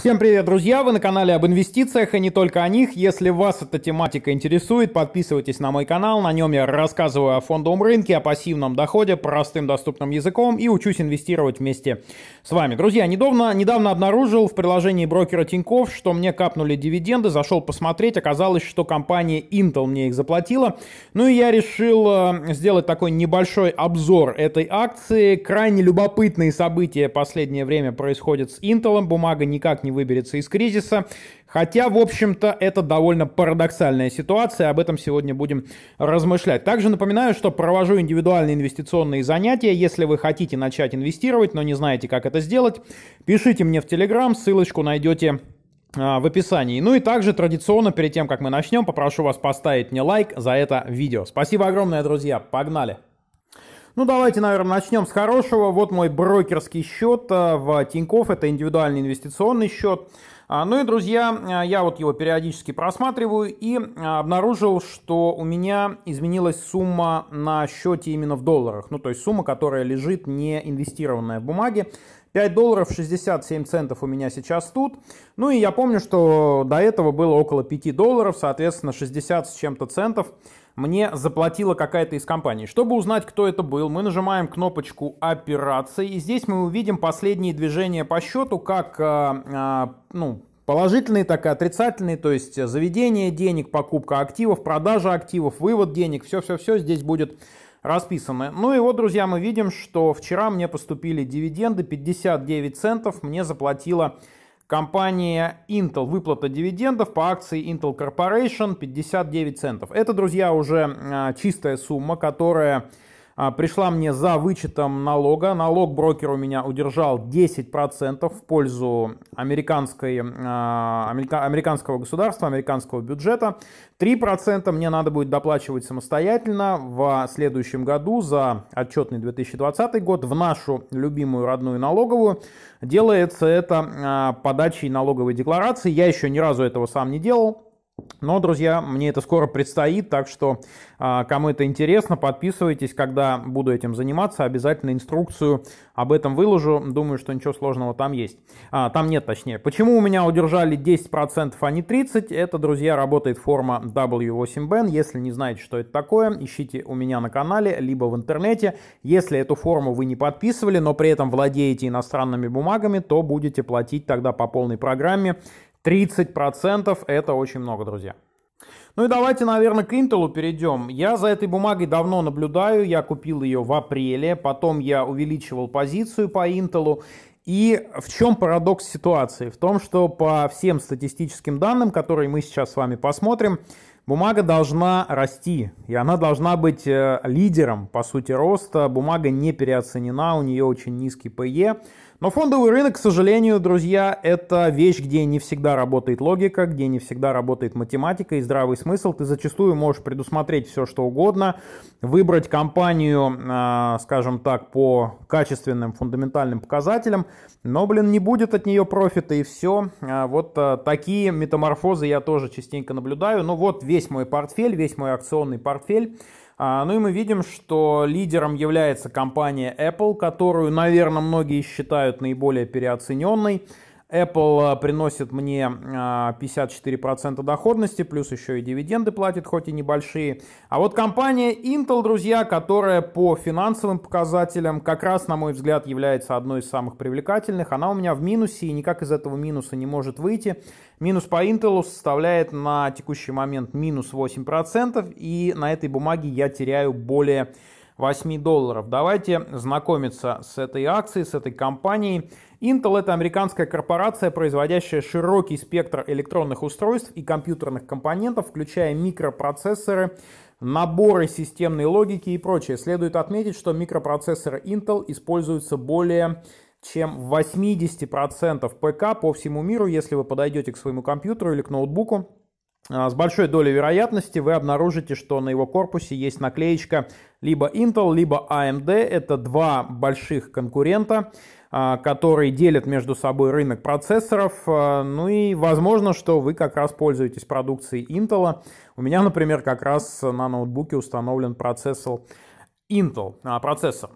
Всем привет, друзья! Вы на канале об инвестициях и не только о них. Если вас эта тематика интересует, подписывайтесь на мой канал. На нем я рассказываю о фондовом рынке, о пассивном доходе, простым доступным языком и учусь инвестировать вместе с вами. Друзья, недавно, недавно обнаружил в приложении брокера Тиньков, что мне капнули дивиденды. Зашел посмотреть, оказалось, что компания Intel мне их заплатила. Ну и я решил э, сделать такой небольшой обзор этой акции. Крайне любопытные события последнее время происходят с Intel. Бумага никак не не выберется из кризиса. Хотя, в общем-то, это довольно парадоксальная ситуация, об этом сегодня будем размышлять. Также напоминаю, что провожу индивидуальные инвестиционные занятия. Если вы хотите начать инвестировать, но не знаете, как это сделать, пишите мне в Телеграм, ссылочку найдете а, в описании. Ну и также традиционно, перед тем, как мы начнем, попрошу вас поставить мне лайк за это видео. Спасибо огромное, друзья. Погнали! Ну, давайте, наверное, начнем с хорошего. Вот мой брокерский счет э, в Тинькофф. Это индивидуальный инвестиционный счет. А, ну и, друзья, э, я вот его периодически просматриваю и э, обнаружил, что у меня изменилась сумма на счете именно в долларах. Ну, то есть сумма, которая лежит не инвестированная в бумаге. 5 долларов 67 центов у меня сейчас тут. Ну и я помню, что до этого было около 5 долларов, соответственно, 60 с чем-то центов мне заплатила какая-то из компаний. Чтобы узнать, кто это был, мы нажимаем кнопочку «Операции», и здесь мы увидим последние движения по счету, как а, а, ну, положительные, так и отрицательные, то есть заведение денег, покупка активов, продажа активов, вывод денег, все-все-все здесь будет расписано. Ну и вот, друзья, мы видим, что вчера мне поступили дивиденды 59 центов, мне заплатила Компания Intel, выплата дивидендов по акции Intel Corporation 59 центов. Это, друзья, уже а, чистая сумма, которая а, пришла мне за вычетом налога. Налог брокер у меня удержал 10% в пользу американской, а, американского государства, американского бюджета. 3% мне надо будет доплачивать самостоятельно в следующем году за отчетный 2020 год в нашу любимую родную налоговую. Делается это а, подачей налоговой декларации. Я еще ни разу этого сам не делал. Но, друзья, мне это скоро предстоит, так что а, кому это интересно, подписывайтесь, когда буду этим заниматься, обязательно инструкцию об этом выложу, думаю, что ничего сложного там есть, а, там нет точнее. Почему у меня удержали 10%, а не 30%? Это, друзья, работает форма W8BAN, если не знаете, что это такое, ищите у меня на канале, либо в интернете. Если эту форму вы не подписывали, но при этом владеете иностранными бумагами, то будете платить тогда по полной программе 30% это очень много, друзья. Ну и давайте, наверное, к Intel перейдем. Я за этой бумагой давно наблюдаю, я купил ее в апреле, потом я увеличивал позицию по Intel. И в чем парадокс ситуации? В том, что по всем статистическим данным, которые мы сейчас с вами посмотрим, бумага должна расти, и она должна быть э, лидером, по сути, роста. Бумага не переоценена, у нее очень низкий PE. Но фондовый рынок, к сожалению, друзья, это вещь, где не всегда работает логика, где не всегда работает математика и здравый смысл. Ты зачастую можешь предусмотреть все, что угодно, выбрать компанию, а, скажем так, по качественным фундаментальным показателям, но, блин, не будет от нее профита и все. А, вот а, такие метаморфозы я тоже частенько наблюдаю. Ну вот весь мой портфель, весь мой акционный портфель а, ну и мы видим, что лидером является компания Apple, которую, наверное, многие считают наиболее переоцененной. Apple э, приносит мне 54% э, доходности, плюс еще и дивиденды платит, хоть и небольшие. А вот компания Intel, друзья, которая по финансовым показателям как раз, на мой взгляд, является одной из самых привлекательных, она у меня в минусе и никак из этого минуса не может выйти. Минус по Intel составляет на текущий момент минус 8%, и на этой бумаге я теряю более 8 долларов. Давайте знакомиться с этой акцией, с этой компанией. Intel – это американская корпорация, производящая широкий спектр электронных устройств и компьютерных компонентов, включая микропроцессоры, наборы системной логики и прочее. Следует отметить, что микропроцессоры Intel используются более чем в 80% ПК по всему миру. Если вы подойдете к своему компьютеру или к ноутбуку, а, с большой долей вероятности вы обнаружите, что на его корпусе есть наклеечка либо Intel, либо AMD. Это два больших конкурента, а, которые делят между собой рынок процессоров. А, ну и возможно, что вы как раз пользуетесь продукцией Intel. У меня, например, как раз на ноутбуке установлен процессор Intel, процессор.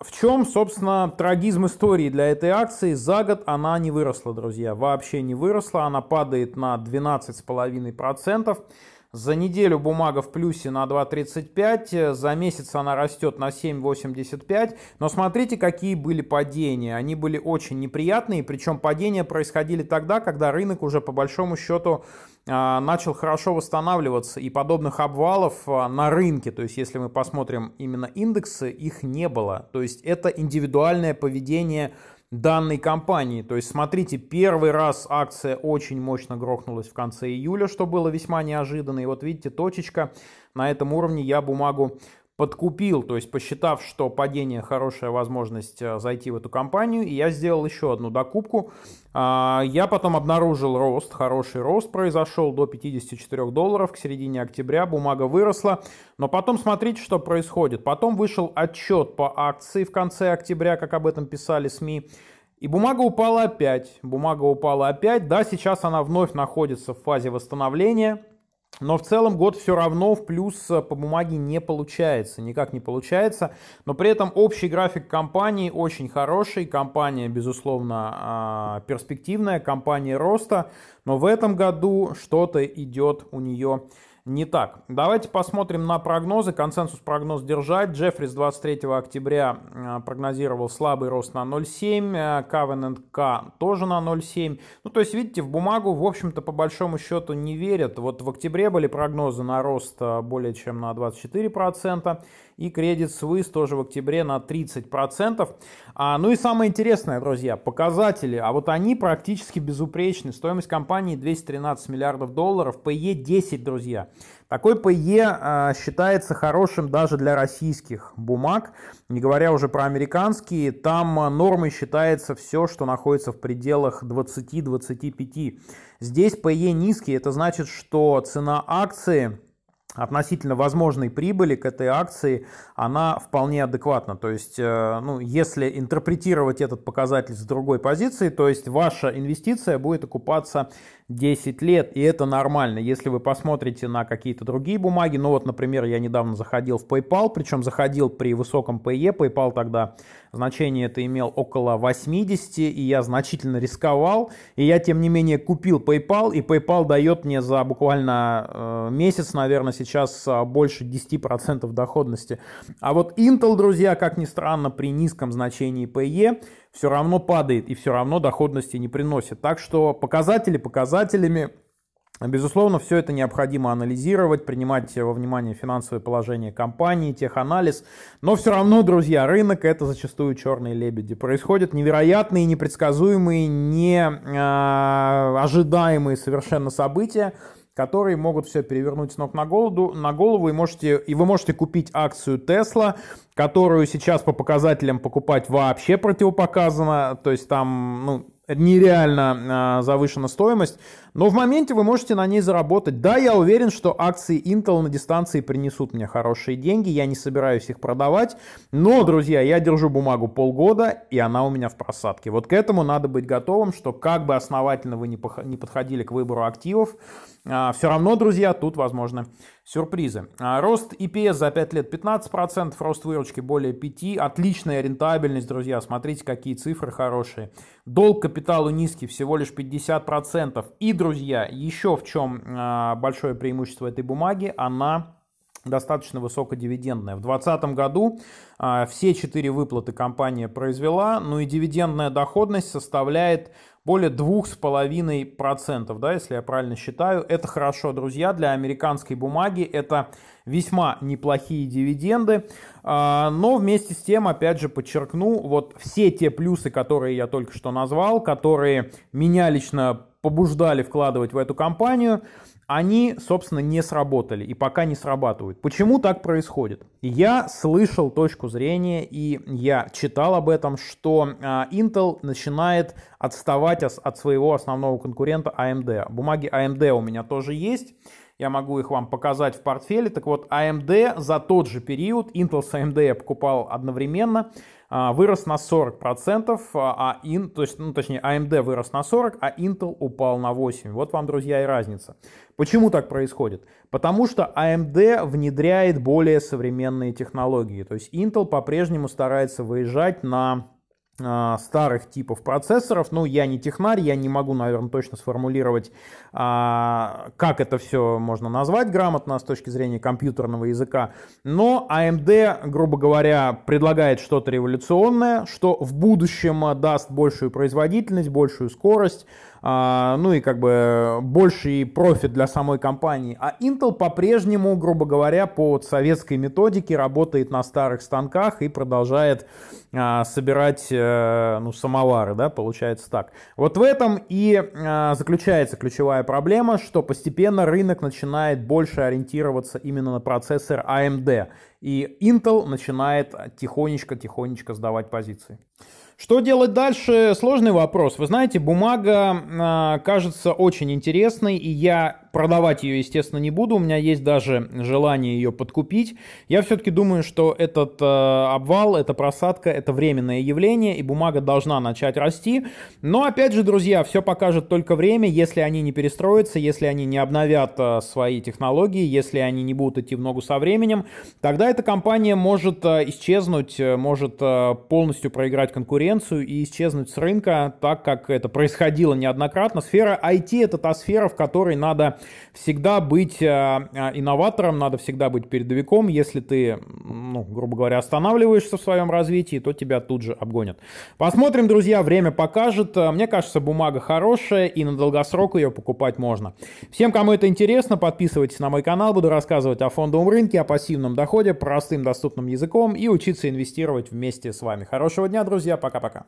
В чем, собственно, трагизм истории для этой акции? За год она не выросла, друзья, вообще не выросла. Она падает на 12,5%. За неделю бумага в плюсе на 2.35, э, за месяц она растет на 7.85, но смотрите, какие были падения. Они были очень неприятные, причем падения происходили тогда, когда рынок уже по большому счету а, начал хорошо восстанавливаться, и подобных обвалов а, на рынке, то есть если мы посмотрим именно индексы, их не было. То есть это индивидуальное поведение данной компании. То есть, смотрите, первый раз акция очень мощно грохнулась в конце июля, что было весьма неожиданно. И вот видите, точечка на этом уровне я бумагу подкупил, то есть посчитав, что падение хорошая возможность э, зайти в эту компанию, и я сделал еще одну докупку. А, я потом обнаружил рост, хороший рост произошел до 54 долларов к середине октября, бумага выросла, но потом смотрите, что происходит. Потом вышел отчет по акции в конце октября, как об этом писали СМИ, и бумага упала опять, бумага упала опять, да, сейчас она вновь находится в фазе восстановления, но в целом год все равно в плюс э, по бумаге не получается, никак не получается. Но при этом общий график компании очень хороший, компания, безусловно, а, перспективная, компания роста. Но в этом году что-то идет у нее не так. Давайте посмотрим на прогнозы. Консенсус прогноз держать. Джеффрис 23 октября э, прогнозировал слабый рост на 0,7. Э, Кавенент тоже на 0,7. Ну, то есть, видите, в бумагу, в общем-то, по большому счету не верят. Вот в октябре были прогнозы на рост э, более чем на 24%. И кредит Свис тоже в октябре на 30%. А, ну и самое интересное, друзья, показатели. А вот они практически безупречны. Стоимость компании 213 миллиардов долларов. ПЕ 10, друзья. Такой ПЕ а, считается хорошим даже для российских бумаг, не говоря уже про американские. Там а, нормой считается все, что находится в пределах 20-25. Здесь ПЕ низкий, это значит, что цена акции относительно возможной прибыли к этой акции, она вполне адекватна. То есть, э, ну, если интерпретировать этот показатель с другой позиции, то есть ваша инвестиция будет окупаться 10 лет, и это нормально. Если вы посмотрите на какие-то другие бумаги, ну вот, например, я недавно заходил в PayPal, причем заходил при высоком PE, PayPal тогда значение это имел около 80, и я значительно рисковал, и я, тем не менее, купил PayPal, и PayPal дает мне за буквально э, месяц, наверное, сейчас э, больше 10% доходности. А вот Intel, друзья, как ни странно, при низком значении PE все равно падает, и все равно доходности не приносит. Так что показатели показатели показателями. Безусловно, все это необходимо анализировать, принимать во внимание финансовое положение компании, теханализ. Но все равно, друзья, рынок это зачастую черные лебеди. Происходят невероятные, непредсказуемые, неожидаемые а, э, совершенно события, которые могут все перевернуть с ног на голову, на голову и, можете, и вы можете купить акцию Tesla, которую сейчас по показателям покупать вообще противопоказано. То есть там, ну, нереально а, завышена стоимость, но в моменте вы можете на ней заработать. Да, я уверен, что акции Intel на дистанции принесут мне хорошие деньги, я не собираюсь их продавать, но, друзья, я держу бумагу полгода, и она у меня в просадке. Вот к этому надо быть готовым, что как бы основательно вы не подходили к выбору активов, а, все равно, друзья, тут возможно Сюрпризы. А, рост EPS за 5 лет 15%, рост выручки более 5%, отличная рентабельность, друзья, смотрите, какие цифры хорошие. Долг капиталу низкий, всего лишь 50%. И, друзья, еще в чем а, большое преимущество этой бумаги, она достаточно высокодивидендная. В 2020 году а, все четыре выплаты компания произвела, ну и дивидендная доходность составляет более 2,5%, да, если я правильно считаю. Это хорошо, друзья, для американской бумаги это весьма неплохие дивиденды. А, но вместе с тем, опять же, подчеркну, вот все те плюсы, которые я только что назвал, которые меня лично побуждали вкладывать в эту компанию, они, собственно, не сработали и пока не срабатывают. Почему так происходит? Я слышал точку зрения и я читал об этом, что а, Intel начинает отставать от своего основного конкурента AMD. Бумаги AMD у меня тоже есть. Я могу их вам показать в портфеле. Так вот, AMD за тот же период, Intel с AMD я покупал одновременно, а, вырос на 40%, а, а ин, то есть, ну, точнее, AMD а вырос на 40%, а Intel упал на 8%. Вот вам, друзья, и разница. Почему так происходит? Потому что AMD внедряет более современные технологии. То есть Intel по-прежнему старается выезжать на а, старых типов процессоров. Ну, я не технарь, я не могу, наверное, точно сформулировать, а, как это все можно назвать грамотно с точки зрения компьютерного языка. Но AMD, а грубо говоря, предлагает что-то революционное, что в будущем даст большую производительность, большую скорость, а, ну и как бы больший профит для самой компании. А Intel по-прежнему, грубо говоря, по советской методике работает на старых станках и продолжает а, собирать э, ну, самовары, да, получается так. Вот в этом и а, заключается ключевая проблема, что постепенно рынок начинает больше ориентироваться именно на процессор AMD, и Intel начинает тихонечко-тихонечко сдавать позиции. Что делать дальше? Сложный вопрос. Вы знаете, бумага а, кажется очень интересной, и я Продавать ее, естественно, не буду. У меня есть даже желание ее подкупить. Я все-таки думаю, что этот э, обвал, эта просадка, это временное явление, и бумага должна начать расти. Но, опять же, друзья, все покажет только время, если они не перестроятся, если они не обновят э, свои технологии, если они не будут идти в ногу со временем, тогда эта компания может э, исчезнуть, э, может э, полностью проиграть конкуренцию и исчезнуть с рынка, так как это происходило неоднократно. Сфера IT — это та сфера, в которой надо всегда быть э, э, инноватором, надо всегда быть передовиком. Если ты, ну, грубо говоря, останавливаешься в своем развитии, то тебя тут же обгонят. Посмотрим, друзья, время покажет. Э, мне кажется, бумага хорошая и на долгосрок ее покупать можно. Всем, кому это интересно, подписывайтесь на мой канал. Буду рассказывать о фондовом рынке, о пассивном доходе, простым доступным языком и учиться инвестировать вместе с вами. Хорошего дня, друзья. Пока-пока.